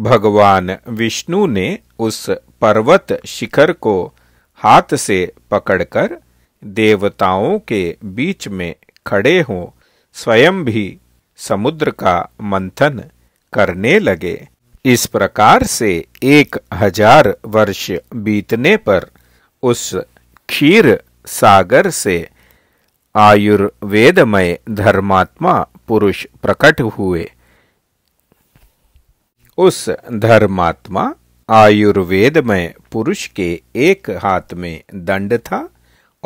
भगवान विष्णु ने उस पर्वत शिखर को हाथ से पकड़कर देवताओं के बीच में खड़े हो स्वयं भी समुद्र का मंथन करने लगे इस प्रकार से एक हजार वर्ष बीतने पर उस क्षीर सागर से आयुर्वेदमय धर्मात्मा पुरुष प्रकट हुए उस धर्मात्मा आयुर्वेद में पुरुष के एक हाथ में दंड था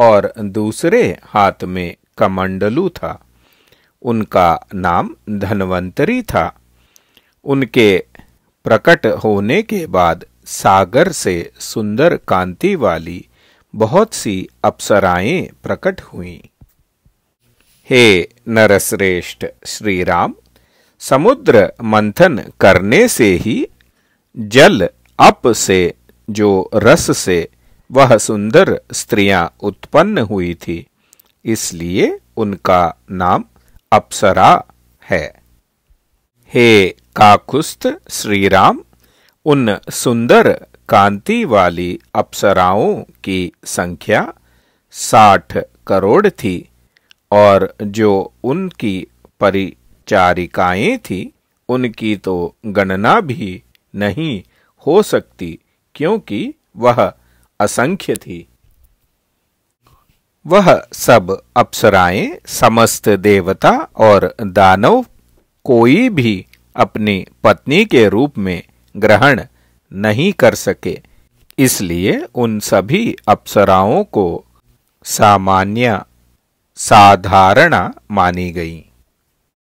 और दूसरे हाथ में कमंडलू था उनका नाम धनवंतरी था उनके प्रकट होने के बाद सागर से सुंदर कांति वाली बहुत सी अप्सराएं प्रकट हुईं हे नरश्रेष्ठ श्री राम समुद्र मंथन करने से ही जल अप से जो रस से वह सुंदर स्त्रियां उत्पन्न हुई थी इसलिए उनका नाम अप्सरा है हे काकुस्त श्री राम उन सुंदर कांति वाली अप्सराओं की संख्या साठ करोड़ थी और जो उनकी परि चारिकाएं थी उनकी तो गणना भी नहीं हो सकती क्योंकि वह असंख्य थी वह सब अप्सराएं समस्त देवता और दानव कोई भी अपनी पत्नी के रूप में ग्रहण नहीं कर सके इसलिए उन सभी अप्सराओं को सामान्य साधारणा मानी गई